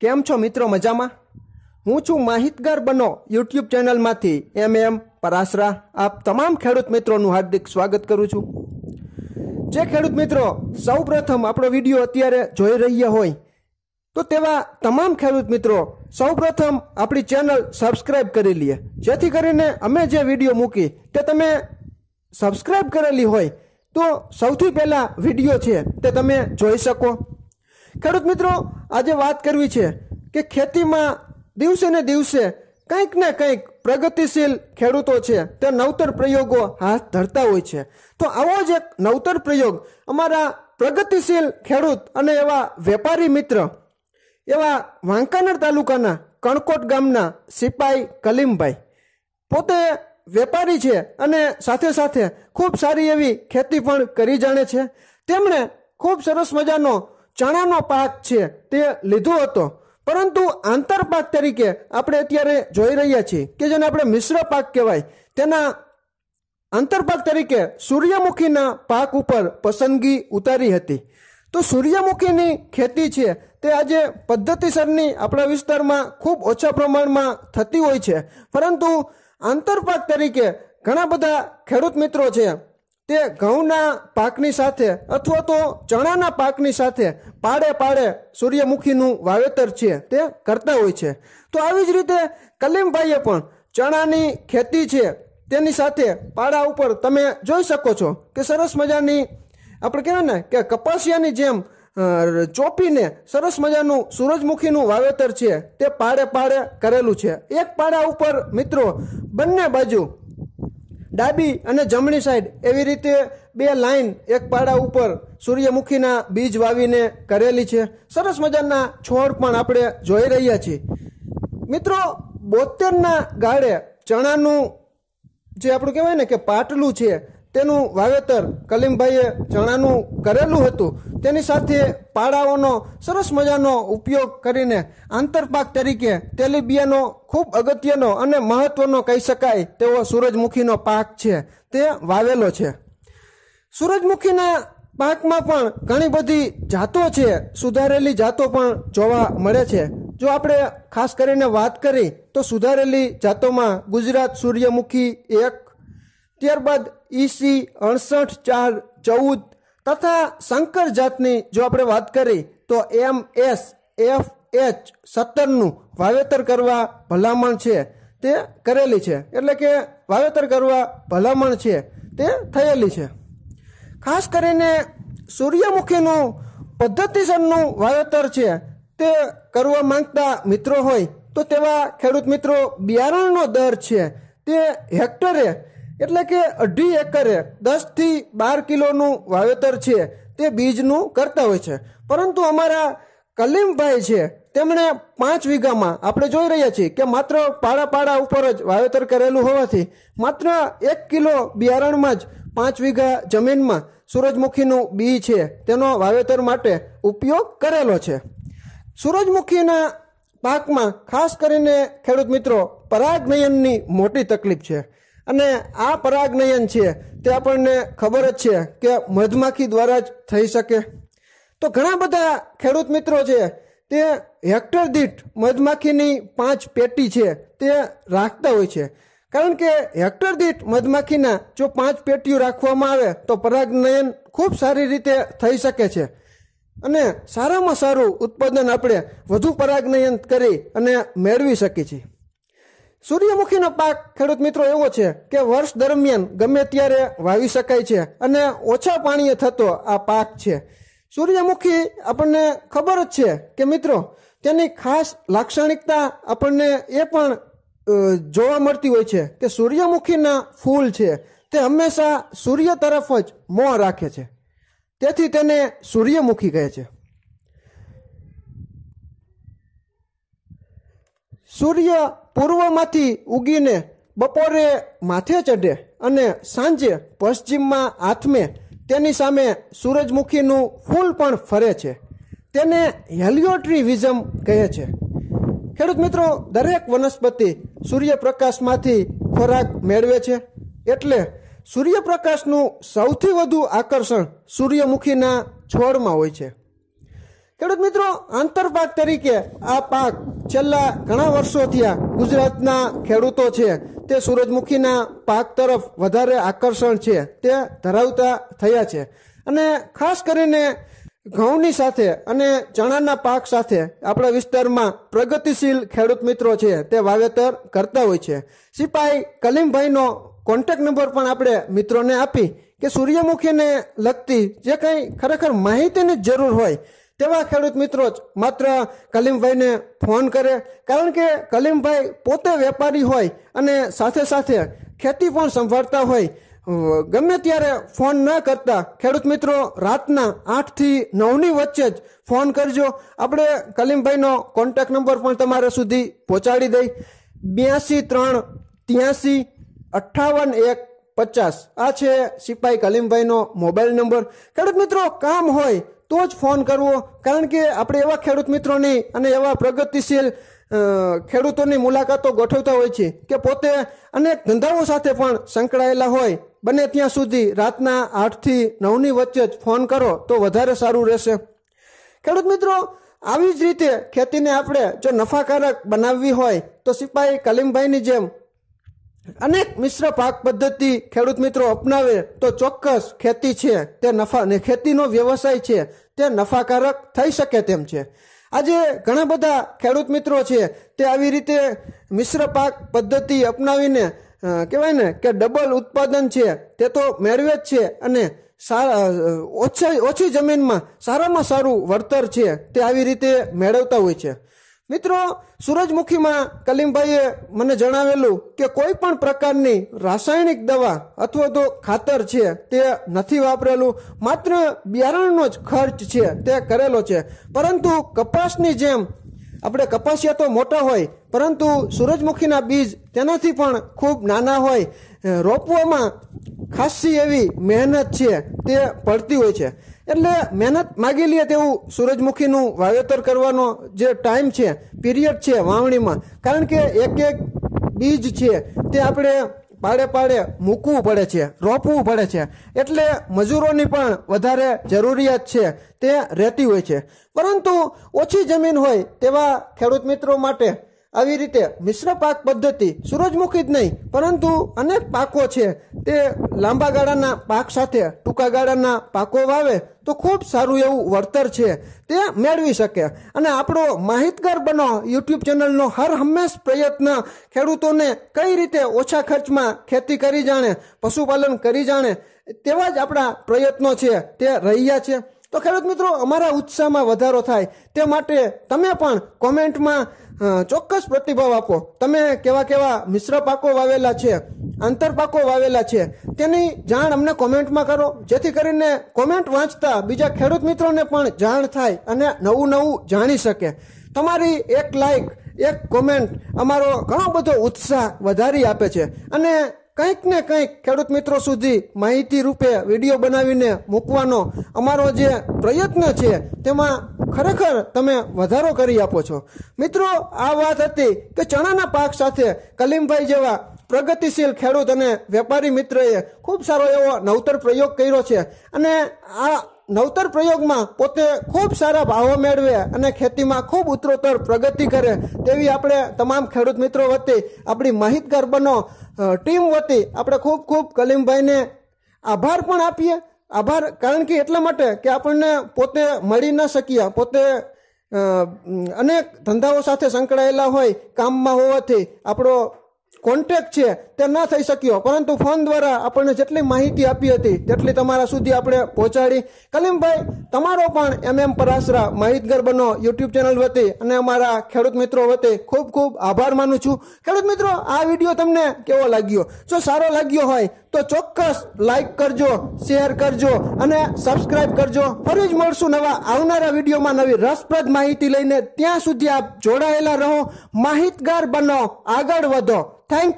કેમ છો મિત્રો મજામાં હું છું માહિતગાર બનો યુટ્યુબ ચેનલમાંથી એમ એમ પરાસરા આપ તમામ ખેડૂત મિત્રોનું હાર્દિક સ્વાગત કરું છું જે ખેડૂત મિત્રો સૌ પ્રથમ આપણો વિડીયો અત્યારે જોઈ રહ્યા હોય તો તેવા તમામ ખેડૂત મિત્રો સૌ પ્રથમ આપણી ચેનલ સબસ્ક્રાઈબ કરી લઈએ જેથી કરીને અમે જે વિડીયો મૂકી તે તમે સબસ્ક્રાઈબ કરેલી હોય તો સૌથી પહેલાં વિડીયો છે તે તમે જોઈ શકો ખેડૂત મિત્રો આજે વાત કરવી છે કે ખેતીમાં દિવસે ને દિવસે કંઈક ને કંઈક પ્રગતિશીલ ખેડૂતો છે તે નવતર પ્રયોગો હાથ ધરતા હોય છે તો આવો જ એક નવતર પ્રયોગ અમારા પ્રગતિશીલ ખેડૂત અને એવા વેપારી મિત્ર એવા વાંકાનર તાલુકાના કણકોટ ગામના સિપાઈ કલીમભાઈ પોતે વેપારી છે અને સાથે સાથે ખૂબ સારી એવી ખેતી પણ કરી જાણે છે તેમણે ખૂબ સરસ મજાનો ચણાનો પાક છે તે લીધો હતો પરંતુ આંતરપાક તરીકે આપણે અત્યારે જોઈ રહ્યા છીએ કે જેને આપણે મિશ્ર પાક કહેવાય તેના આંતરપાક તરીકે સૂર્યમુખીના પાક ઉપર પસંદગી ઉતારી હતી તો સૂર્યમુખીની ખેતી છે તે આજે પદ્ધતિસરની આપણા વિસ્તારમાં ખૂબ ઓછા પ્રમાણમાં થતી હોય છે પરંતુ આંતરપાક તરીકે ઘણા બધા ખેડૂત મિત્રો છે તે ઘઉંના પાકની સાથે અથવા તો ચણાના પાકની સાથે પાડે પાડે સૂર્યમુખીનું વાવેતર છે તે કરતા હોય છે તો આવી જ રીતે કલીમભાઈએ પણ ચણાની ખેતી છે તેની સાથે પાડા ઉપર તમે જોઈ શકો છો કે સરસ મજાની આપણે કહેવાય ને કે કપાસિયાની જેમ ચોપીને સરસ મજાનું સૂરજમુખીનું વાવેતર છે તે પાડે પાડે કરેલું છે એક પાડા ઉપર મિત્રો બંને બાજુ ડાબી અને જમણી સાઈડ એવી રીતે બે લાઈન એક પાડા ઉપર સૂર્યમુખીના બીજ વાવીને કરેલી છે સરસ મજાના છોડ પણ આપણે જોઈ રહ્યા છીએ મિત્રો બોતેરના ગાળે ચણાનું જે આપણું કહેવાય ને કે પાટલું છે તેનું વાવેતર કલીમભાઈએ ચણાનું કરેલું હતું તેની સાથે પાડાઓનો સરસ મજાનો ઉપયોગ કરીને આંતરપાક તરીકે તેલીબિયાનો ખૂબ અગત્યનો અને મહત્વનો કહી શકાય તેવો સૂરજમુખીનો પાક છે તે વાવેલો છે સૂરજમુખીના પાકમાં પણ ઘણી બધી જાતો છે સુધારેલી જાતો પણ જોવા મળે છે જો આપણે ખાસ કરીને વાત કરી તો સુધારેલી જાતોમાં ગુજરાત સૂર્યમુખી એક ત્યારબાદ ઈસી e અડસઠ ચાર ચૌદ તથા શંકર જાતની જો આપણે વાત કરીએ તો એમ એસ એફ એચ સત્તરનું વાવેતર કરવા ભલામણ છે તે કરેલી છે એટલે કે વાવેતર કરવા ભલામણ છે તે થયેલી છે ખાસ કરીને સૂર્યમુખીનું પદ્ધતિસરનું વાવેતર છે તે કરવા માંગતા મિત્રો હોય તો તેવા ખેડૂત મિત્રો બિયારણનો દર છે તે હેક્ટરે એટલે કે અઢી એકરે દસથી બાર કિલોનું વાવેતર છે તે બીજનું કરતા હોય છે પરંતુ અમારા કલીમભાઈ છે તેમણે પાંચ વીઘામાં આપણે જોઈ રહ્યા છીએ કે માત્ર પાડા પાડા ઉપર જ વાવેતર કરેલું હોવાથી માત્ર એક કિલો બિયારણમાં જ પાંચ વીઘા જમીનમાં સૂરજમુખીનું બી છે તેનો વાવેતર માટે ઉપયોગ કરેલો છે સૂરજમુખીના પાકમાં ખાસ કરીને ખેડૂત મિત્રો પરાગનયનની મોટી તકલીફ છે અને આ પરાગનયન છે તે આપણને ખબર જ છે કે મધમાખી દ્વારા જ થઈ શકે તો ઘણા બધા ખેડૂત મિત્રો છે તે હેક્ટર દીઠ મધમાખીની પાંચ પેટી છે તે રાખતા હોય છે કારણ કે હેક્ટર દીઠ મધમાખીના જો પાંચ પેટીઓ રાખવામાં આવે તો પરાગનયન ખૂબ સારી રીતે થઈ શકે છે અને સારામાં સારું ઉત્પાદન આપણે વધુ પરાગનયન કરી અને મેળવી શકીએ છીએ સૂર્યમુખીનો પાક ખેડૂત મિત્રો એવો છે કે વર્ષ દરમિયાન ગમે ત્યારે વાવી શકાય છે અને ઓછા પાણીએ થતો આ પાક છે સૂર્યમુખી આપણને ખબર જ છે કે મિત્રો તેની ખાસ લાક્ષણિકતા આપણને એ પણ જોવા મળતી હોય છે કે સૂર્યમુખીના ફૂલ છે તે હંમેશા સૂર્ય તરફ જ મોં રાખે છે તેથી તેને સૂર્યમુખી કહે છે સૂર્ય પૂર્વમાંથી ઉગીને બપોરે માથે ચઢે અને સાંજે પશ્ચિમમાં આથમે તેની સામે સૂરજમુખીનું ફૂલ પણ ફરે છે તેને હેલિયોટ્રીવિઝમ કહે છે ખેડૂત મિત્રો દરેક વનસ્પતિ સૂર્યપ્રકાશમાંથી ખોરાક મેળવે છે એટલે સૂર્યપ્રકાશનું સૌથી વધુ આકર્ષણ સૂર્યમુખીના છોડમાં હોય છે ખેડૂત મિત્રો આંતરપાક તરીકે આ પાક છેલ્લા ઘણા વર્ષો થયા ગુજરાતના ખેડૂતો છે તે સૂરજમુખીના પાક તરફ વધારે આકર્ષણ છે તે ધરાવતા થયા છે અને ખાસ કરીને ઘઉંની સાથે અને ચણાના પાક સાથે આપણા વિસ્તારમાં પ્રગતિશીલ ખેડૂત મિત્રો છે તે વાવેતર કરતા હોય છે સિપાઈ કલીમભાઈનો કોન્ટેક નંબર પણ આપણે મિત્રોને આપી કે સૂર્યમુખીને લગતી જે કંઈ ખરેખર માહિતીની જરૂર હોય તેવા ખેડૂત મિત્રો જ માત્ર કલીમભાઈને ફોન કરે કારણ કે કલીમભાઈ પોતે વેપારી હોય અને સાથે સાથે ખેતી પણ સંભાળતા હોય ગમે ત્યારે ફોન ન કરતા ખેડૂત મિત્રો રાતના આઠથી નવની વચ્ચે જ ફોન કરજો આપણે કલીમભાઈનો કોન્ટેક નંબર પણ તમારા સુધી પહોંચાડી દઈ બ્યાસી ત્રણ ત્યાસી અઠ્ઠાવન એક પચાસ આ છે સિપાઈ કલીમભાઈનો મોબાઈલ નંબર ખેડૂત મિત્રો કામ હોય તો જ ફોન કરવો કારણ કે આપણે એવા ખેડૂત મિત્રોની અને એવા પ્રગતિશીલ ખેડૂતોની મુલાકાતો ગોઠવતા હોય છે કે પોતે અનેક ધંધાઓ સાથે પણ સંકળાયેલા હોય બને ત્યાં સુધી રાતના આઠથી નવની વચ્ચે જ ફોન કરો તો વધારે સારું રહેશે ખેડૂત મિત્રો આવી જ રીતે ખેતીને આપણે જો નફાકારક બનાવવી હોય તો સિપાહી કલીમભાઈની જેમ અનેક મિશ્ર પાક પદ્ધતિ ખેડૂત મિત્રો અપનાવે તો ચોક્કસ ખેતી છે તે નફા ખેતીનો વ્યવસાય છે તે નફાકારક થઈ શકે તેમ છે આજે ઘણા બધા ખેડૂત મિત્રો છે તે આવી રીતે મિશ્ર પાક પદ્ધતિ અપનાવીને કહેવાય ને કે ડબલ ઉત્પાદન છે તે તો મેળવે જ છે અને સારા ઓછા ઓછી જમીનમાં સારામાં સારું વળતર છે તે આવી રીતે મેળવતા હોય છે મિત્રો સૂરજમુખીમાં કલીમભાઈએ મને જણાવેલું કે કોઈ પણ પ્રકારની રાસાયણિક દવા અથવા તો ખાતર છે તે નથી વાપરેલું માત્ર બિયારણનો જ ખર્ચ છે તે કરેલો છે પરંતુ કપાસની જેમ આપણે કપાસિયા તો મોટા હોય પરંતુ સૂરજમુખીના બીજ તેનાથી પણ ખૂબ નાના હોય રોપવામાં ખાસી એવી મહેનત છે તે પડતી હોય છે એટલે મહેનત માગી લઈએ તેવું સૂરજમુખીનું વાવેતર કરવાનો જે ટાઈમ છે પીરિયડ છે વાવણીમાં કારણ કે એક એક બીજ છે તે આપણે પાડે પાડે મૂકવું પડે છે રોપવું પડે છે એટલે મજૂરોની પણ વધારે જરૂરિયાત છે તે રહેતી હોય છે પરંતુ ઓછી જમીન હોય તેવા ખેડૂત મિત્રો માટે આવી રીતે મિશ્ર પાક પદ્ધતિ સૂરજમુખી જ નહીં પરંતુ અનેક પાકો છે તે લાંબા ગાળાના પાક સાથે ટૂંકા ગાળાના પાકો વાવે તો ખૂબ સારું એવું વળતર છે તે મેળવી શકે અને આપણો માહિતગાર બનો યુટ્યુબ ચેનલનો હર હંમેશ પ્રયત્ન ખેડૂતોને કઈ રીતે ઓછા ખર્ચમાં ખેતી કરી જાણે પશુપાલન કરી જાણે તેવા જ આપણા પ્રયત્નો છે તે રહ્યા છે તો ખેડૂત મિત્રો અમારા ઉત્સાહમાં વધારો થાય તે માટે તમે પણ કોમેન્ટમાં ચોક્કસ પ્રતિભાવ આપો તમે કેવા કેવા મિશ્ર પાકો વાવેલા છે આંતર પાકો વાવેલા છે તેની જાણ અમને કોમેન્ટમાં કરો જેથી કરીને કોમેન્ટ વાંચતા બીજા ખેડૂત મિત્રોને પણ જાણ થાય અને નવું નવું જાણી શકે તમારી એક લાઈક એક કોમેન્ટ અમારો ઘણો બધો ઉત્સાહ વધારી આપે છે અને કંઈક ને કંઈક ખેડૂત મિત્રો સુધી માહિતી રૂપે વિડીયો બનાવીને મૂકવાનો અમારો જે પ્રયત્ન છે તેમાં ખરેખર તમે વધારો કરી આપો છો મિત્રો આ વાત હતી કે ચણાના પાક સાથે કલીમભાઈ જેવા પ્રગતિશીલ ખેડૂત અને વેપારી મિત્રએ ખૂબ સારો એવો નવતર પ્રયોગ કર્યો છે અને આ નવતર પ્રયોગમાં પોતે ખૂબ સારા ભાવો મેળવે અને ખેતીમાં ખૂબ ઉત્તરોત્તર પ્રગતિ કરે તેવી આપણે તમામ ખેડૂત મિત્રો વતી આપણી માહિતગાર બનો ટીમ વતી આપણે ખૂબ ખૂબ કલીમભાઈને આભાર પણ આપીએ આભાર કારણ કે એટલા માટે કે આપણને પોતે મળી ન શકીએ પોતે અનેક ધંધાઓ સાથે સંકળાયેલા હોય કામમાં હોવાથી આપણો કોન્ટેક્ટ છે તે ન થઈ શક્યો પરંતુ ફોન દ્વારા આપણને જેટલી માહિતી આપી હતી તેટલી તમારા સુધી આપણે પહોંચાડી કલીમભાઈ તમારો પણ એમએમ એમ પરાસરા માહિતગાર બનો યુટ્યુબ ચેનલ વતી અને અમારા ખેડૂત મિત્રો વતી ખૂબ ખૂબ આભાર માનું છું ખેડૂત મિત્રો આ વિડીયો તમને કેવો લાગ્યો જો સારો લાગ્યો હોય તો ચોક્કસ લાઈક કરજો શેર કરજો અને સબસ્ક્રાઇબ કરજો ફરી જ મળશું નવા આવનારા વિડીયોમાં નવી રસપ્રદ માહિતી લઈને ત્યાં સુધી આપ જોડાયેલા રહો માહિતગાર બનો આગળ વધો Thank you.